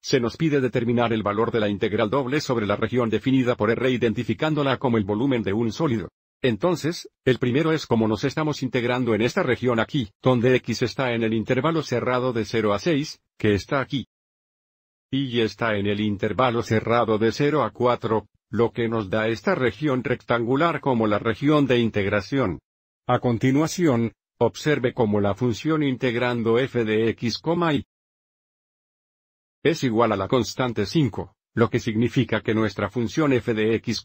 Se nos pide determinar el valor de la integral doble sobre la región definida por R identificándola como el volumen de un sólido. Entonces, el primero es como nos estamos integrando en esta región aquí, donde x está en el intervalo cerrado de 0 a 6, que está aquí. Y está en el intervalo cerrado de 0 a 4, lo que nos da esta región rectangular como la región de integración. A continuación, observe cómo la función integrando f de x, y es igual a la constante 5, lo que significa que nuestra función f de x,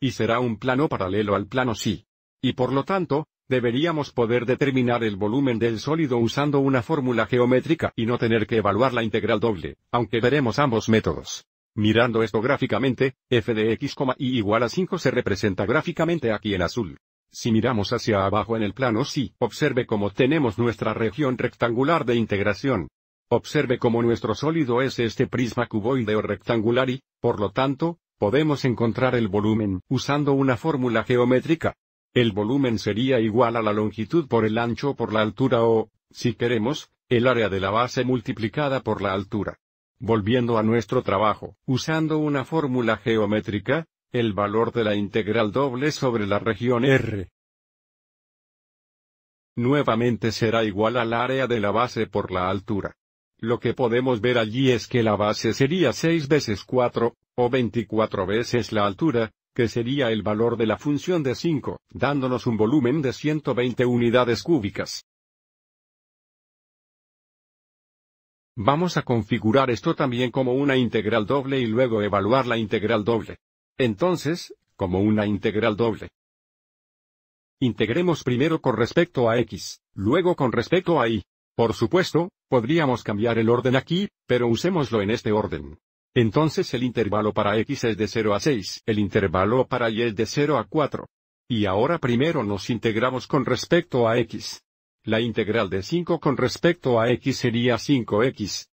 y será un plano paralelo al plano psi. Y por lo tanto, deberíamos poder determinar el volumen del sólido usando una fórmula geométrica y no tener que evaluar la integral doble, aunque veremos ambos métodos. Mirando esto gráficamente, f de x, y igual a 5 se representa gráficamente aquí en azul. Si miramos hacia abajo en el plano sí, observe cómo tenemos nuestra región rectangular de integración, Observe cómo nuestro sólido es este prisma cuboide o rectangular y, por lo tanto, podemos encontrar el volumen usando una fórmula geométrica. El volumen sería igual a la longitud por el ancho por la altura o, si queremos, el área de la base multiplicada por la altura. Volviendo a nuestro trabajo, usando una fórmula geométrica, el valor de la integral doble sobre la región R nuevamente será igual al área de la base por la altura. Lo que podemos ver allí es que la base sería 6 veces 4, o 24 veces la altura, que sería el valor de la función de 5, dándonos un volumen de 120 unidades cúbicas. Vamos a configurar esto también como una integral doble y luego evaluar la integral doble. Entonces, como una integral doble. Integremos primero con respecto a x, luego con respecto a y, por supuesto, podríamos cambiar el orden aquí, pero usémoslo en este orden. Entonces el intervalo para x es de 0 a 6, el intervalo para y es de 0 a 4. Y ahora primero nos integramos con respecto a x. La integral de 5 con respecto a x sería 5x.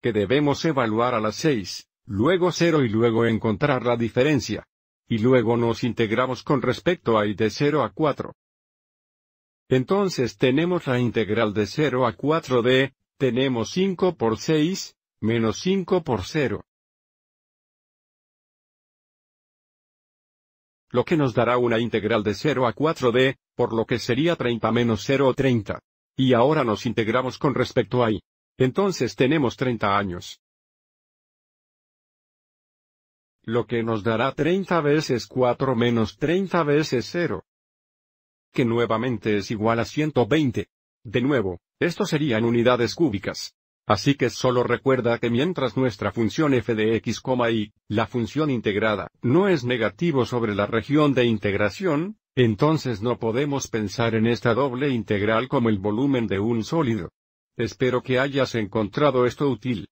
Que debemos evaluar a las 6, luego 0 y luego encontrar la diferencia. Y luego nos integramos con respecto a y de 0 a 4. Entonces tenemos la integral de 0 a 4 d, tenemos 5 por 6, menos 5 por 0. Lo que nos dará una integral de 0 a 4 d, por lo que sería 30 menos 0 o 30. Y ahora nos integramos con respecto a y. Entonces tenemos 30 años. Lo que nos dará 30 veces 4 menos 30 veces 0 que nuevamente es igual a 120. De nuevo, esto serían unidades cúbicas. Así que solo recuerda que mientras nuestra función f de x, y, la función integrada, no es negativo sobre la región de integración, entonces no podemos pensar en esta doble integral como el volumen de un sólido. Espero que hayas encontrado esto útil.